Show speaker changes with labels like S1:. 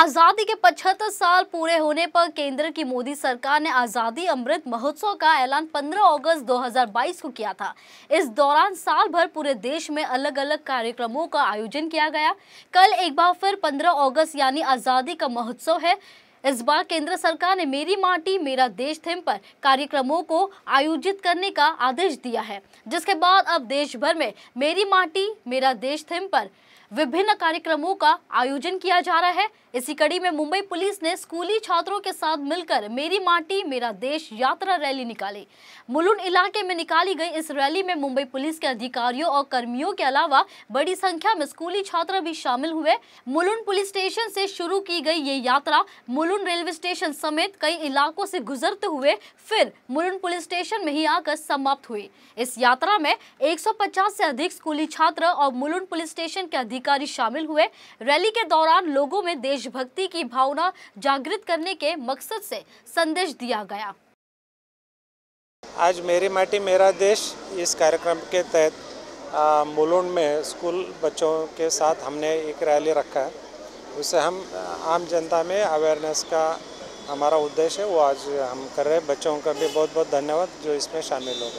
S1: आज़ादी के 75 साल पूरे होने पर केंद्र की मोदी सरकार ने आज़ादी अमृत महोत्सव का ऐलान 15 अगस्त 2022 को किया था इस दौरान साल भर पूरे देश में अलग अलग कार्यक्रमों का आयोजन किया गया कल एक बार फिर 15 अगस्त यानी आज़ादी का महोत्सव है इस बार केंद्र सरकार ने मेरी माटी मेरा देश थीम पर कार्यक्रमों को आयोजित करने का आदेश दिया है जिसके बाद अब देश भर में मेरी माटी मेरा देश थीम पर विभिन्न कार्यक्रमों का आयोजन किया जा रहा है इसी कड़ी में मुंबई पुलिस ने स्कूली छात्रों के साथ मिलकर मेरी माटी मेरा देश यात्रा रैली निकाली मुलुन इलाके में निकाली गई इस रैली में मुंबई पुलिस के अधिकारियों और कर्मियों के अलावा बड़ी संख्या में स्कूली छात्र भी शामिल हुए मुलुन पुलिस स्टेशन से शुरू की गई ये यात्रा मुलुन रेलवे स्टेशन समेत कई इलाकों से गुजरते हुए फिर मुलुन पुलिस स्टेशन में ही आकर समाप्त हुई इस यात्रा में एक से अधिक स्कूली छात्र और मुलुन पुलिस स्टेशन के अधिक अधिकारी शामिल हुए रैली के दौरान लोगों में देशभक्ति की भावना जागृत करने के मकसद से संदेश दिया गया
S2: आज मेरी माटी मेरा देश इस कार्यक्रम के तहत मुलुंड में स्कूल बच्चों के साथ हमने एक रैली रखा है उसे हम आम जनता में अवेयरनेस का हमारा उद्देश्य है वो आज हम कर रहे हैं बच्चों का भी बहुत बहुत धन्यवाद जो इसमें शामिल हो गए